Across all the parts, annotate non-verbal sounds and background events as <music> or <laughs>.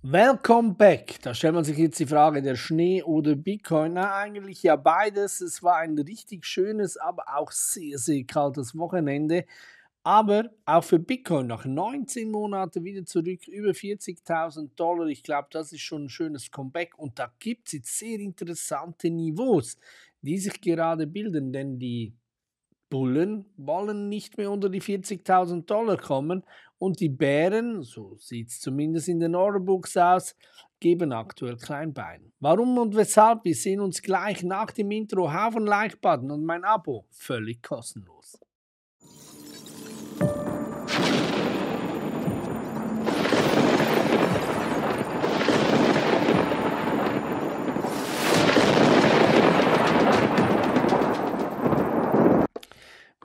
Welcome back. Da stellt man sich jetzt die Frage der Schnee oder Bitcoin. Na, eigentlich ja beides. Es war ein richtig schönes, aber auch sehr, sehr kaltes Wochenende. Aber auch für Bitcoin nach 19 Monaten wieder zurück, über 40.000 Dollar. Ich glaube, das ist schon ein schönes Comeback. Und da gibt es jetzt sehr interessante Niveaus, die sich gerade bilden, denn die Bullen wollen nicht mehr unter die 40.000 Dollar kommen und die Bären, so sieht es zumindest in den Orderbooks aus, geben aktuell Kleinbein. Warum und weshalb? Wir sehen uns gleich nach dem Intro. Haufen Like-Button und mein Abo völlig kostenlos.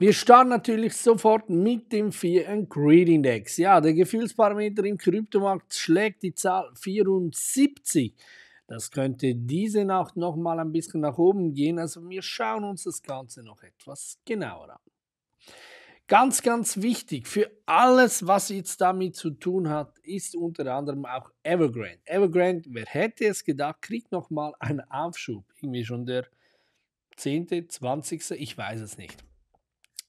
Wir starten natürlich sofort mit dem Fear Greed Index. Ja, der Gefühlsparameter im Kryptomarkt schlägt die Zahl 74. Das könnte diese Nacht noch mal ein bisschen nach oben gehen. Also wir schauen uns das Ganze noch etwas genauer an. Ganz, ganz wichtig für alles, was jetzt damit zu tun hat, ist unter anderem auch Evergrande. Evergrande, wer hätte es gedacht, kriegt nochmal einen Aufschub. Irgendwie schon der 10., 20., ich weiß es nicht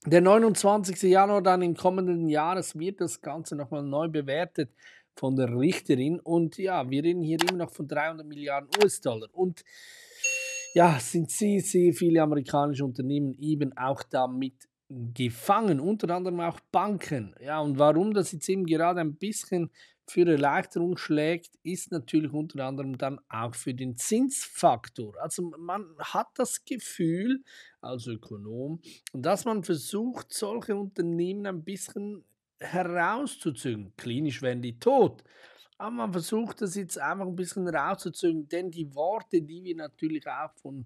der 29. Januar dann im kommenden Jahres wird das Ganze nochmal neu bewertet von der Richterin. Und ja, wir reden hier immer noch von 300 Milliarden US-Dollar. Und ja, sind sehr, sehr viele amerikanische Unternehmen eben auch damit gefangen, unter anderem auch Banken. Ja, und warum das jetzt eben gerade ein bisschen für Erleichterung schlägt, ist natürlich unter anderem dann auch für den Zinsfaktor. Also man hat das Gefühl als Ökonom, dass man versucht, solche Unternehmen ein bisschen herauszuzügen. Klinisch werden die tot. Aber man versucht das jetzt einfach ein bisschen herauszuzügen, denn die Worte, die wir natürlich auch von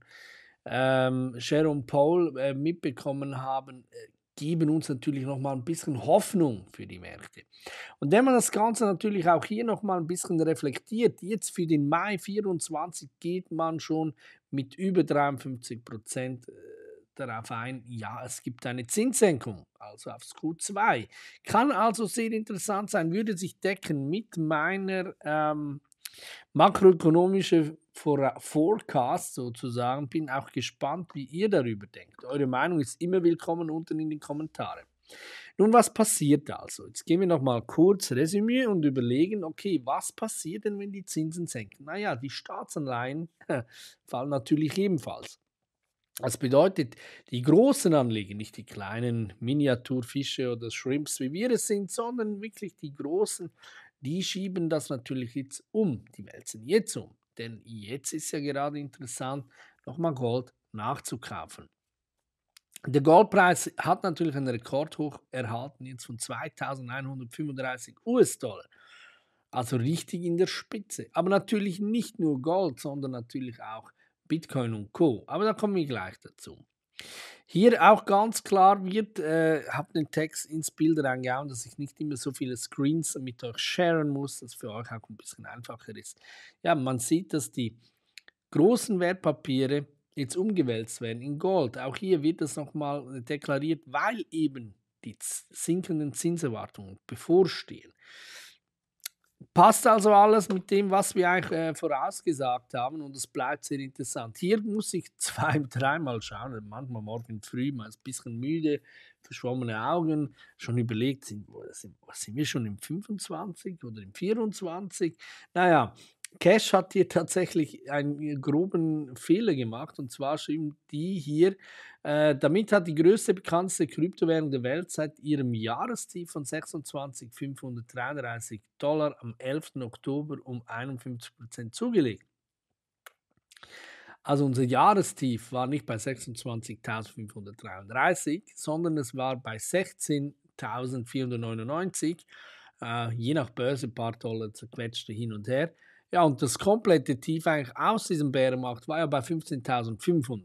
ähm, Sharon Paul äh, mitbekommen haben, äh, geben uns natürlich nochmal ein bisschen Hoffnung für die Märkte. Und wenn man das Ganze natürlich auch hier nochmal ein bisschen reflektiert, jetzt für den Mai 24 geht man schon mit über 53 Prozent äh, darauf ein, ja, es gibt eine Zinssenkung, also aufs Q2. Kann also sehr interessant sein, würde sich decken mit meiner ähm, makroökonomischen Forecast sozusagen. Bin auch gespannt, wie ihr darüber denkt. Eure Meinung ist immer willkommen unten in den Kommentaren. Nun, was passiert also? Jetzt gehen wir nochmal kurz Resümee und überlegen, okay, was passiert denn, wenn die Zinsen senken? Naja, die Staatsanleihen <laughs> fallen natürlich ebenfalls. Das bedeutet, die großen Anleger, nicht die kleinen Miniaturfische oder Shrimps, wie wir es sind, sondern wirklich die großen, die schieben das natürlich jetzt um, die wälzen jetzt um denn jetzt ist ja gerade interessant, nochmal Gold nachzukaufen. Der Goldpreis hat natürlich einen Rekordhoch erhalten, jetzt von 2135 US-Dollar. Also richtig in der Spitze. Aber natürlich nicht nur Gold, sondern natürlich auch Bitcoin und Co. Aber da kommen wir gleich dazu. Hier auch ganz klar wird, äh, habe den Text ins Bild reingehauen, dass ich nicht immer so viele Screens mit euch sharen muss, dass für euch auch ein bisschen einfacher ist. Ja, man sieht, dass die großen Wertpapiere jetzt umgewälzt werden in Gold. Auch hier wird das nochmal deklariert, weil eben die sinkenden Zinserwartungen bevorstehen. Passt also alles mit dem, was wir eigentlich äh, vorausgesagt haben und es bleibt sehr interessant. Hier muss ich <laughs> zwei, dreimal schauen, manchmal morgen früh, mal ein bisschen müde, verschwommene Augen, schon überlegt, sind, sind, sind wir schon im 25 oder im 24? Naja, Cash hat hier tatsächlich einen groben Fehler gemacht und zwar schrieben die hier, äh, damit hat die größte bekannte Kryptowährung der Welt seit ihrem Jahrestief von 26.533 Dollar am 11. Oktober um 51% zugelegt. Also unser Jahrestief war nicht bei 26.533, sondern es war bei 16.499, äh, je nach Börse ein paar Dollar zerquetschte hin und her. Ja, und das komplette Tief eigentlich aus diesem Bärenmarkt war ja bei 15.500.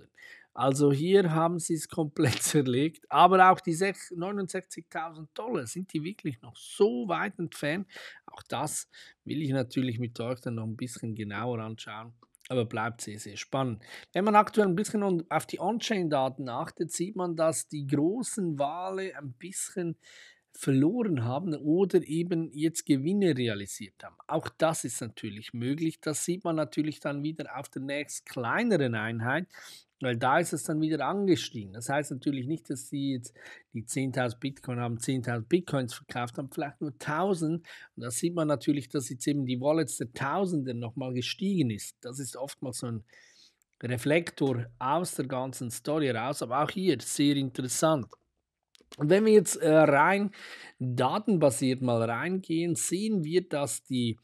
Also hier haben sie es komplett <laughs> zerlegt. Aber auch die 69.000 Dollar, sind die wirklich noch so weit entfernt? Auch das will ich natürlich mit euch dann noch ein bisschen genauer anschauen. Aber bleibt sehr, sehr spannend. Wenn man aktuell ein bisschen auf die On-Chain-Daten achtet, sieht man, dass die großen Wale ein bisschen verloren haben oder eben jetzt Gewinne realisiert haben. Auch das ist natürlich möglich. Das sieht man natürlich dann wieder auf der nächst kleineren Einheit, weil da ist es dann wieder angestiegen. Das heißt natürlich nicht, dass sie jetzt die 10.000 Bitcoin haben, 10.000 Bitcoins verkauft haben, vielleicht nur 1.000. Und da sieht man natürlich, dass jetzt eben die Wallets der Tausenden nochmal gestiegen ist. Das ist oftmals so ein Reflektor aus der ganzen Story raus, aber auch hier sehr interessant. Und wenn wir jetzt äh, rein datenbasiert mal reingehen, sehen wir, dass die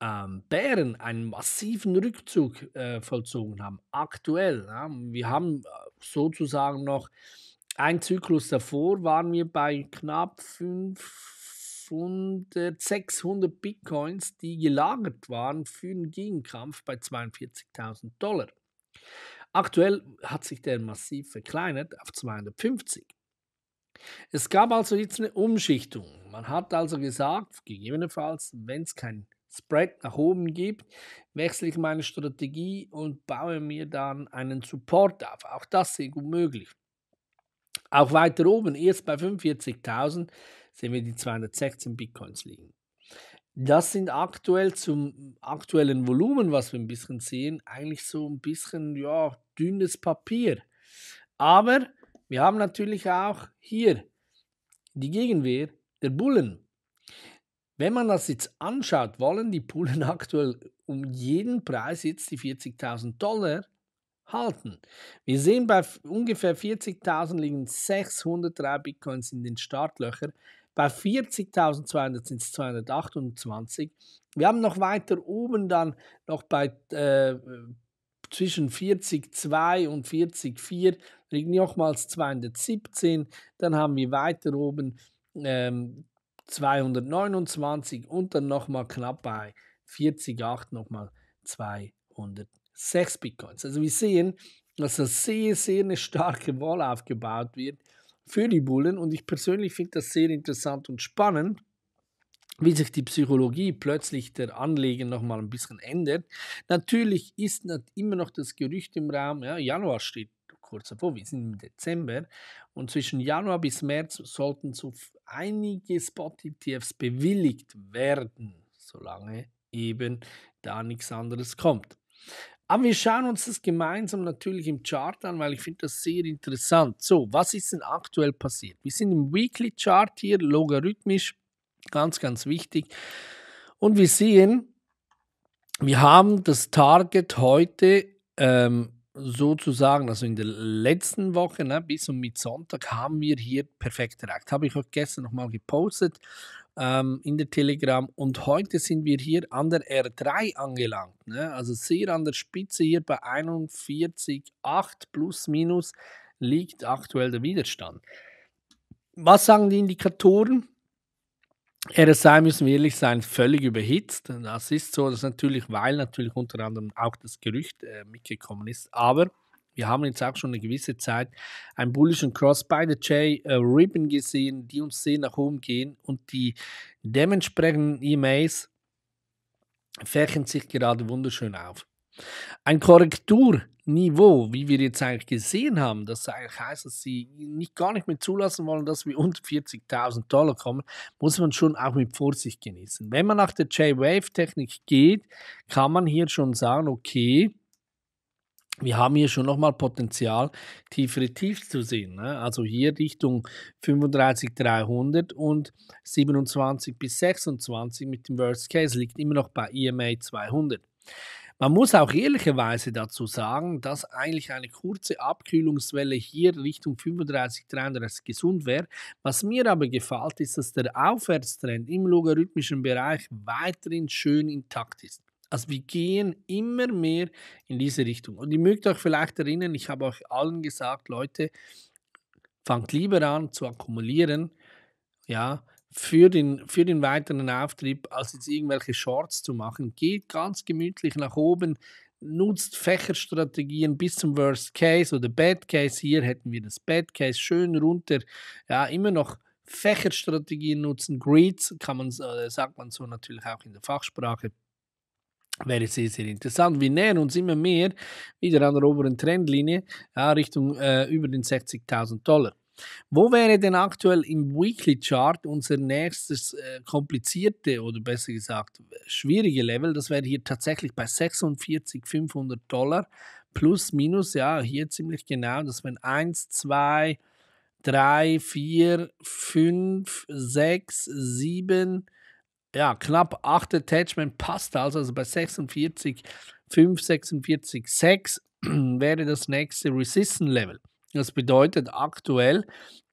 ähm, Bären einen massiven Rückzug äh, vollzogen haben. Aktuell. Ja, wir haben äh, sozusagen noch einen Zyklus davor, waren wir bei knapp 500, 600 Bitcoins, die gelagert waren für den Gegenkampf bei 42.000 Dollar. Aktuell hat sich der massiv verkleinert auf 250. Es gab also jetzt eine Umschichtung. Man hat also gesagt, gegebenenfalls, wenn es kein Spread nach oben gibt, wechsle ich meine Strategie und baue mir dann einen Support auf. Auch das sehr gut möglich. Auch weiter oben, erst bei 45.000, sehen wir die 216 Bitcoins liegen. Das sind aktuell zum aktuellen Volumen, was wir ein bisschen sehen, eigentlich so ein bisschen ja, dünnes Papier. Aber wir haben natürlich auch hier die Gegenwehr der Bullen. Wenn man das jetzt anschaut, wollen die Bullen <laughs> aktuell um jeden Preis jetzt die 40.000 Dollar halten. Wir sehen, bei ungefähr 40.000 liegen 603 Bitcoins in den Startlöchern. Bei 40.200 sind es 228. Wir haben noch weiter oben dann noch bei äh, zwischen 40,2 und 40,4 liegen nochmals 217. Dann haben wir weiter oben ähm, 229 und dann nochmal knapp bei 40,8 nochmal 206 Bitcoins. Also wir sehen, dass das sehr, sehr eine starke Wall aufgebaut wird für die Bullen und ich persönlich finde das sehr interessant und spannend wie sich die Psychologie plötzlich der Anleger nochmal ein bisschen ändert. Natürlich ist nicht immer noch das Gerücht im Raum, ja, Januar steht kurz davor, wir sind im Dezember und zwischen Januar bis März sollten so einige Spot-ETFs bewilligt werden, solange eben da nichts anderes kommt. Aber wir schauen uns das gemeinsam natürlich im Chart an, weil ich finde das sehr interessant. So, was ist denn aktuell passiert? Wir sind im Weekly Chart hier, logarithmisch Ganz, ganz wichtig. Und wir sehen, wir haben das Target heute ähm, sozusagen, also in der letzten Woche ne, bis und mit Sonntag haben wir hier perfekt erreicht. Habe ich auch gestern nochmal gepostet ähm, in der Telegram und heute sind wir hier an der R3 angelangt. Ne? Also sehr an der Spitze hier bei 41,8 plus minus liegt aktuell der Widerstand. Was sagen die Indikatoren? RSI müssen wir ehrlich sein, völlig überhitzt. Das ist so, das ist natürlich, weil natürlich unter anderem auch das Gerücht äh, mitgekommen ist. Aber wir haben jetzt auch schon eine gewisse Zeit einen bullischen Cross bei der J äh, Ribbon gesehen, die uns sehr nach oben gehen und die dementsprechenden EMAs fächern sich gerade wunderschön auf. Ein Korrekturniveau, wie wir jetzt eigentlich gesehen haben, das eigentlich heißt, dass sie nicht gar nicht mehr zulassen wollen, dass wir unter 40.000 Dollar kommen, muss man schon auch mit Vorsicht genießen. Wenn man nach der J-Wave-Technik geht, kann man hier schon sagen, okay, wir haben hier schon nochmal Potenzial, tiefere Tiefs zu sehen. Ne? Also hier Richtung 35,300 und 27 bis 26 mit dem Worst Case liegt immer noch bei EMA 200. Man muss auch ehrlicherweise dazu sagen, dass eigentlich eine kurze Abkühlungswelle hier Richtung 35, 33 gesund wäre. Was mir aber gefällt, ist, dass der Aufwärtstrend im logarithmischen Bereich weiterhin schön intakt ist. Also wir gehen immer mehr in diese Richtung. Und ihr mögt euch vielleicht erinnern, ich habe euch allen gesagt, Leute, fangt lieber an zu akkumulieren, ja, für den, für den weiteren Auftrieb, als jetzt irgendwelche Shorts zu machen. Geht ganz gemütlich nach oben, nutzt Fächerstrategien bis zum Worst Case oder Bad Case. Hier hätten wir das Bad Case schön runter. Ja, immer noch Fächerstrategien nutzen. Greeds kann man, äh, sagt man so natürlich auch in der Fachsprache. Wäre sehr, sehr interessant. Wir nähern uns immer mehr wieder an der oberen Trendlinie ja, Richtung äh, über den 60.000 Dollar. Wo wäre denn aktuell im Weekly Chart unser nächstes äh, komplizierte oder besser gesagt schwierige Level? Das wäre hier tatsächlich bei 46.500 Dollar plus minus, ja, hier ziemlich genau. Das wären 1, 2, 3, 4, 5, 6, 7, ja, knapp 8 Attachment passt also, also bei 46, 5, 46, 6 wäre das nächste Resistance Level. Das bedeutet, aktuell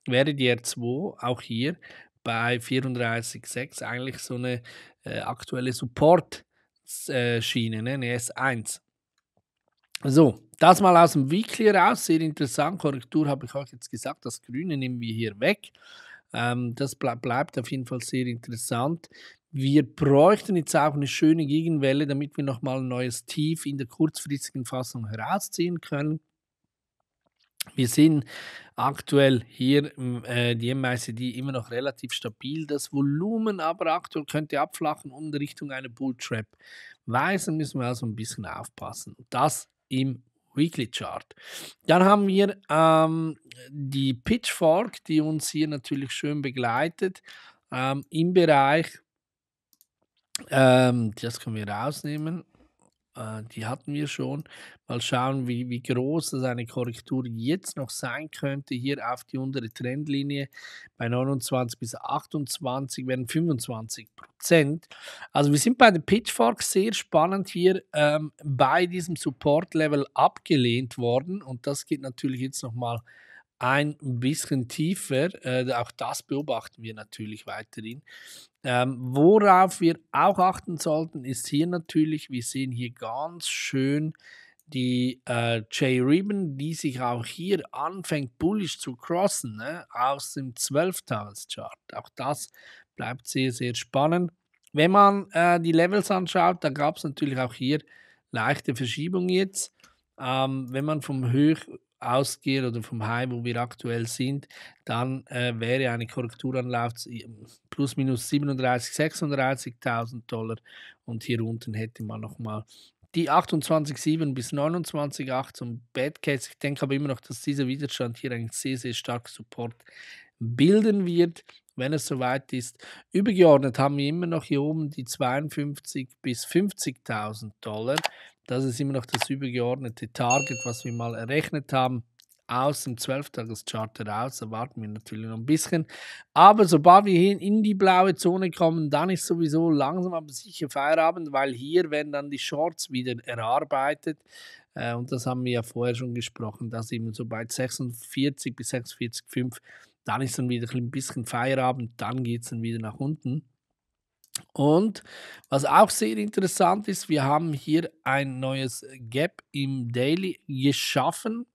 wäre die R2 auch hier bei 34,6 eigentlich so eine äh, aktuelle Support-Schiene, äh, ne? eine S1. So, das mal aus dem Weekly raus, sehr interessant. Korrektur habe ich euch jetzt gesagt, das Grüne nehmen wir hier weg. Ähm, das ble bleibt auf jeden Fall sehr interessant. Wir bräuchten jetzt auch eine schöne Gegenwelle, damit wir nochmal ein neues Tief in der kurzfristigen Fassung herausziehen können. Wir sind aktuell hier äh, die MICD immer noch relativ stabil. Das Volumen aber aktuell könnte abflachen um in Richtung einer Bulltrap. Weisen müssen wir also ein bisschen aufpassen. Das im Weekly Chart. Dann haben wir ähm, die Pitchfork, die uns hier natürlich schön begleitet ähm, im Bereich. Ähm, das können wir rausnehmen. Äh, die hatten wir schon. Mal schauen, wie, wie groß das eine Korrektur jetzt noch sein könnte. Hier auf die untere Trendlinie bei 29 bis 28 werden 25 Prozent. Also wir sind bei den Pitchforks sehr spannend hier ähm, bei diesem Support-Level abgelehnt worden. Und das geht natürlich jetzt nochmal ein bisschen tiefer. Äh, auch das beobachten wir natürlich weiterhin. Ähm, worauf wir auch achten sollten, ist hier natürlich, wir sehen hier ganz schön die äh, Jay Ribbon, die sich auch hier anfängt bullish zu crossen, ne? aus dem 12-Tages-Chart. Auch das bleibt sehr, sehr spannend. Wenn man äh, die Levels anschaut, dann gab es natürlich auch hier leichte Verschiebung jetzt. Ähm, wenn man vom Höch ausgehe oder vom High, wo wir aktuell sind, dann äh, wäre eine Korrekturanlauf ähm, plus minus 37, 36.000 Dollar und hier unten hätte man nochmal die 28,7 bis 29,8 zum Bad Case. Ich denke aber immer noch, dass dieser Widerstand hier einen sehr, sehr starken Support bilden wird, wenn es soweit ist. Übergeordnet haben wir immer noch hier oben die 52 bis 50.000 Dollar. Das ist immer noch das übergeordnete Target, was wir mal errechnet haben. Aus dem 12-Tages-Chart heraus erwarten wir natürlich noch ein bisschen. Aber sobald wir in die blaue Zone kommen, dann ist sowieso langsam aber sicher Feierabend, weil hier werden dann die Shorts wieder erarbeitet. Äh, und das haben wir ja vorher schon gesprochen, dass eben so bei 46 bis 46,5, dann ist dann wieder ein bisschen Feierabend, dann geht es dann wieder nach unten. Und was auch sehr interessant ist, wir haben hier ein neues Gap im Daily geschaffen.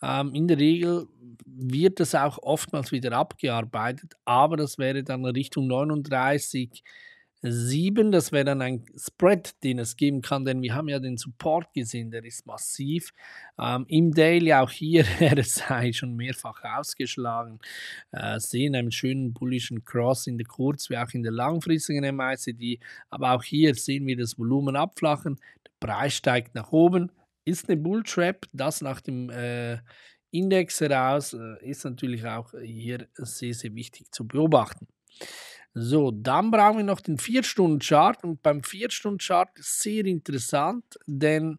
Ähm, in der Regel wird das auch oftmals wieder abgearbeitet, aber das wäre dann Richtung 39 7. Das wäre dann ein Spread, den es geben kann, denn wir haben ja den Support gesehen, der ist massiv. Ähm, Im Daily auch hier, <laughs> RSI schon mehrfach ausgeschlagen. Äh, sehen einen schönen bullischen Cross in der Kurz- wie auch in der langfristigen MICD. Aber auch hier sehen wir das Volumen abflachen. Der Preis steigt nach oben. Ist eine Bulltrap, das nach dem äh, Index heraus äh, ist natürlich auch hier sehr, sehr wichtig zu beobachten. So, dann brauchen wir noch den 4-Stunden-Chart und beim 4-Stunden-Chart ist sehr interessant, denn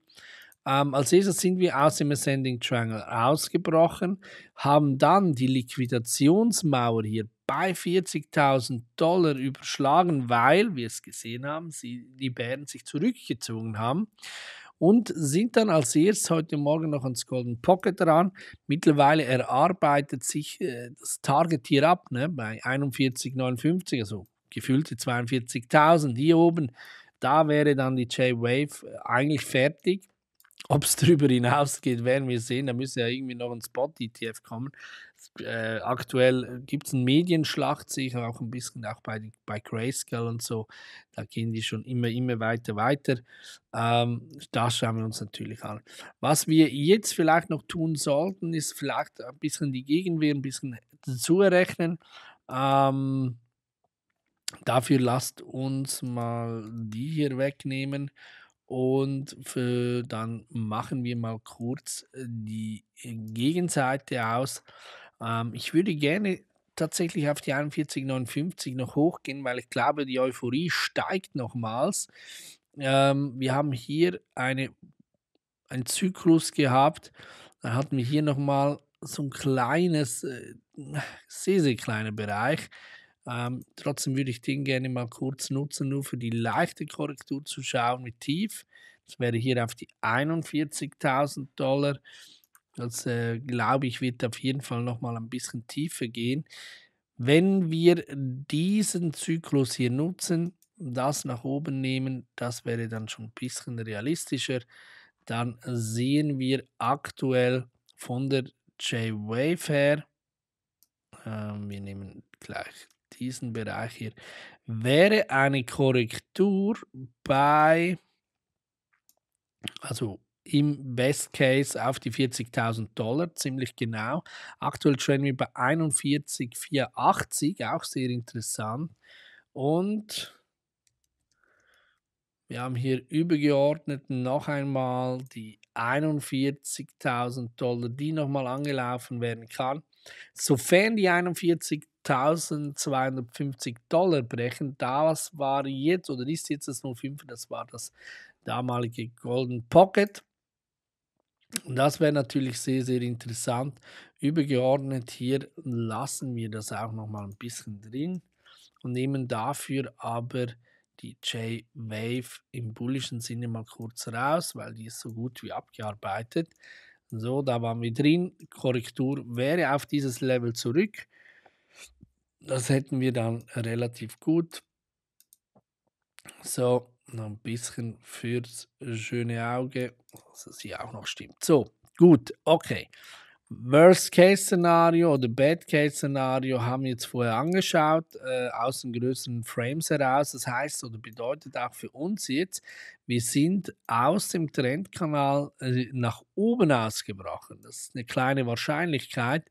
ähm, als erstes sind wir aus dem Ascending Triangle ausgebrochen, haben dann die Liquidationsmauer hier bei 40.000 Dollar überschlagen, weil wie wir es gesehen haben, sie, die Bären sich zurückgezogen haben und sind dann als erstes heute Morgen noch ans Golden Pocket dran. Mittlerweile erarbeitet sich äh, das Target hier ab, ne, bei 41,59, also gefüllte 42.000 hier oben. Da wäre dann die J-Wave äh, eigentlich fertig. Ob es <laughs> darüber hinausgeht, werden wir sehen. Da müsste ja irgendwie noch ein Spot-ETF kommen. Äh, aktuell äh, gibt es eine Medienschlacht, sehe ich auch ein bisschen, auch bei, bei Grayscale und so. Da gehen die schon immer, immer weiter, weiter. Ähm, das schauen wir uns natürlich an. Was wir jetzt vielleicht noch tun sollten, ist vielleicht ein bisschen die Gegenwehr ein bisschen zu errechnen. Ähm, dafür lasst uns mal die hier wegnehmen. Und für, dann machen wir mal kurz äh, die äh, Gegenseite aus. Ähm, ich würde gerne tatsächlich auf die 41,59 noch hochgehen, weil ich glaube, die Euphorie steigt nochmals. Ähm, wir haben hier eine, einen Zyklus gehabt. Da hatten wir hier nochmal so ein kleines, äh, sehr, sehr kleiner Bereich. Ähm, trotzdem würde ich den gerne mal kurz nutzen, nur für die leichte Korrektur zu schauen mit Tief. Das wäre hier auf die 41.000 Dollar. Das äh, glaube ich wird auf jeden Fall noch mal ein bisschen tiefer gehen. Wenn wir diesen Zyklus hier nutzen, das nach oben nehmen, das wäre dann schon ein bisschen realistischer. Dann sehen wir aktuell von der J-Wave her, äh, wir nehmen gleich diesen Bereich hier, wäre eine Korrektur bei, also im Best Case auf die 40.000 Dollar, ziemlich genau. Aktuell traden wir bei 41,480, auch sehr interessant. Und wir haben hier übergeordnet noch einmal die 41.000 Dollar, die nochmal angelaufen werden kann. Sofern die 41.250 Dollar brechen, das war jetzt oder ist jetzt das 05, das war das damalige Golden Pocket. Und das wäre natürlich sehr, sehr interessant. Übergeordnet hier lassen wir das auch noch mal ein bisschen drin und nehmen dafür aber die J-Wave im bullischen Sinne mal kurz raus, weil die ist so gut wie abgearbeitet. So, da waren wir drin. Korrektur wäre auf dieses Level zurück. Das hätten wir dann relativ gut. So, noch ein bisschen fürs schöne Auge, dass es hier auch noch stimmt. So, gut, okay. Worst-Case-Szenario oder Bad-Case-Szenario haben wir jetzt vorher angeschaut, äh, aus den größeren Frames heraus. Das heißt oder bedeutet auch für uns jetzt, wir sind aus dem Trendkanal äh, nach oben ausgebrochen. Das ist eine kleine Wahrscheinlichkeit.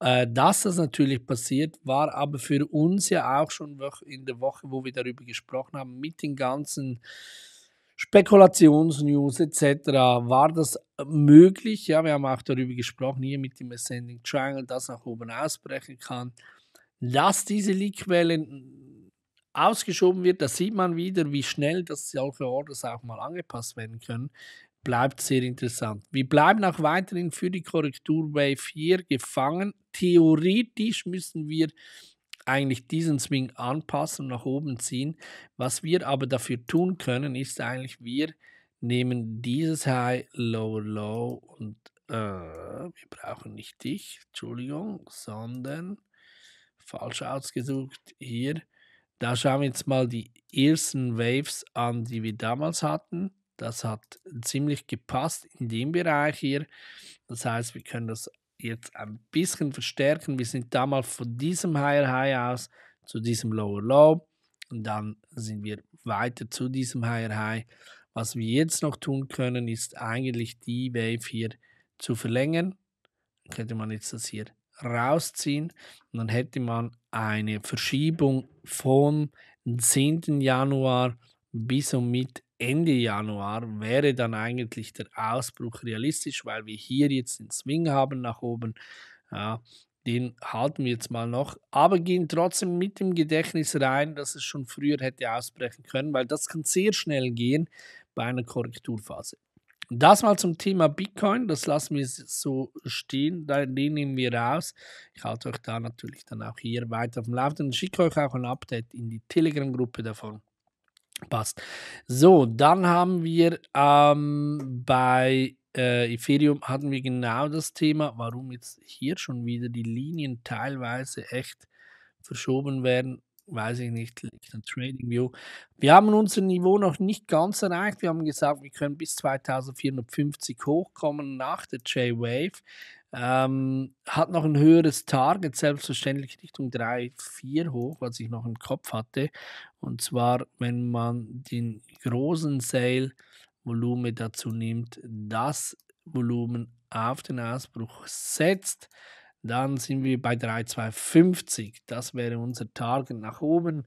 Äh, dass das natürlich passiert, war aber für uns ja auch schon in der Woche, wo wir darüber gesprochen haben, mit den ganzen Spekulationsnews etc. War das äh, möglich? Ja, wir haben auch darüber gesprochen, hier mit dem Ascending Triangle, das nach oben ausbrechen kann. Dass diese Leakquelle ausgeschoben wird, da sieht man wieder, wie schnell das solche Orders auch mal angepasst werden können. Bleibt sehr interessant. Wir bleiben auch weiterhin für die Korrektur Wave 4 gefangen. Theoretisch müssen wir eigentlich diesen Swing anpassen und nach oben ziehen. Was wir aber dafür tun können, ist eigentlich, wir nehmen dieses High, Lower Low und äh, wir brauchen nicht dich, Entschuldigung, sondern falsch ausgesucht hier. Da schauen wir jetzt mal die ersten Waves an, die wir damals hatten. Das hat ziemlich gepasst in dem Bereich hier. Das heißt, wir können das jetzt ein bisschen verstärken. Wir sind damals von diesem Higher High aus zu diesem Lower Low und dann sind wir weiter zu diesem Higher High. Was wir jetzt noch tun können, ist eigentlich die Wave hier zu verlängern. Dann könnte man jetzt das hier rausziehen und dann hätte man eine Verschiebung vom 10. Januar bis und Mitte Ende Januar wäre dann eigentlich der Ausbruch realistisch, weil wir hier jetzt den Swing haben nach oben. Ja, den halten wir jetzt mal noch, aber gehen trotzdem mit dem Gedächtnis rein, dass es schon früher hätte ausbrechen können, weil das kann sehr schnell gehen bei einer Korrekturphase. Das mal zum Thema Bitcoin, das lassen wir so stehen, den nehmen wir raus. Ich halte euch da natürlich dann auch hier weiter auf dem Laufenden, und schicke euch auch ein Update in die Telegram-Gruppe davon. Passt. So, dann haben wir ähm, bei äh, Ethereum hatten wir genau das Thema, warum jetzt hier schon wieder die Linien teilweise echt verschoben werden. Weiß ich nicht, liegt an Trading View. Wir haben unser Niveau noch nicht ganz erreicht. Wir haben gesagt, wir können bis 2450 hochkommen nach der J-Wave. Ähm, hat noch ein höheres Target, selbstverständlich Richtung 3, 4 hoch, was ich noch im Kopf hatte. Und zwar, wenn man den großen Sale-Volumen dazu nimmt, das Volumen auf den Ausbruch setzt, dann sind wir bei 3,250. Das wäre unser Target nach oben.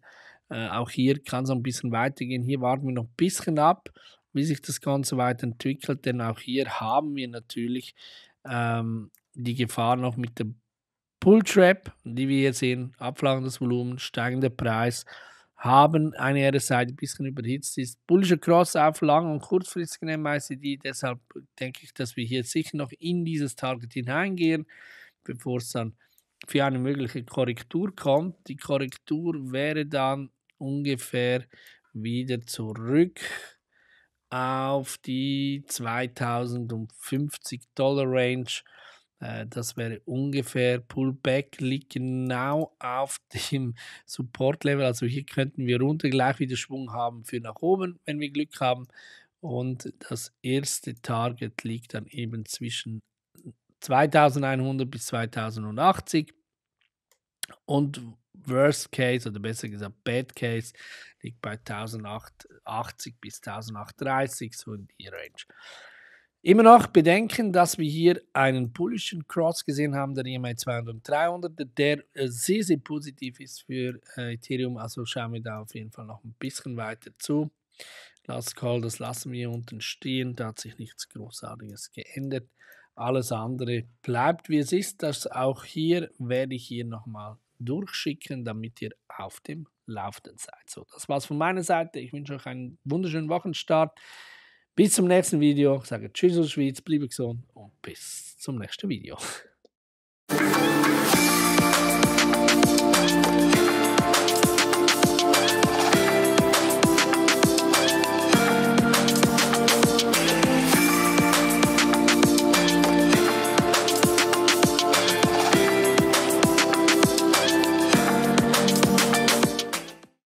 Äh, auch hier kann es ein bisschen weitergehen. Hier warten wir noch ein bisschen ab, wie sich das Ganze weiterentwickelt, denn auch hier haben wir natürlich ähm, die Gefahr noch mit der Pulltrap, die wir hier sehen, abflachendes Volumen, steigender Preis, haben eine ihre Seite ein bisschen überhitzt ist. Bullischer Cross auf lang und kurzfristig nehmen ICD, deshalb denke ich, dass wir hier sicher noch in dieses Target hineingehen, bevor es dann für eine mögliche Korrektur kommt. Die Korrektur wäre dann ungefähr wieder zurück auf die 2050 Dollar Range. Das wäre ungefähr Pullback, liegt genau auf <laughs> dem Support-Level. Also hier könnten wir runter gleich wieder Schwung haben für nach oben, wenn wir Glück haben. Und das erste Target liegt dann eben zwischen 2100 bis 2080. Und Worst Case oder besser gesagt Bad Case liegt bei 1080 bis 1030, so in die Range. Immer noch bedenken, dass wir hier einen bullischen Cross gesehen haben, der EMA 200 und 300, der äh, sehr, sehr positiv ist für äh, Ethereum. Also schauen wir da auf jeden Fall noch ein bisschen weiter zu. Last Call, das lassen wir unten stehen, da hat sich nichts Großartiges geändert. Alles andere bleibt wie es ist. Das auch hier werde ich hier nochmal durchschicken, damit ihr auf dem laufenden seid. So, das war's von meiner Seite. Ich wünsche euch einen wunderschönen Wochenstart. Bis zum nächsten Video. Ich sage Tschüss aus der Schweiz, bleibe gesund und bis zum nächsten Video.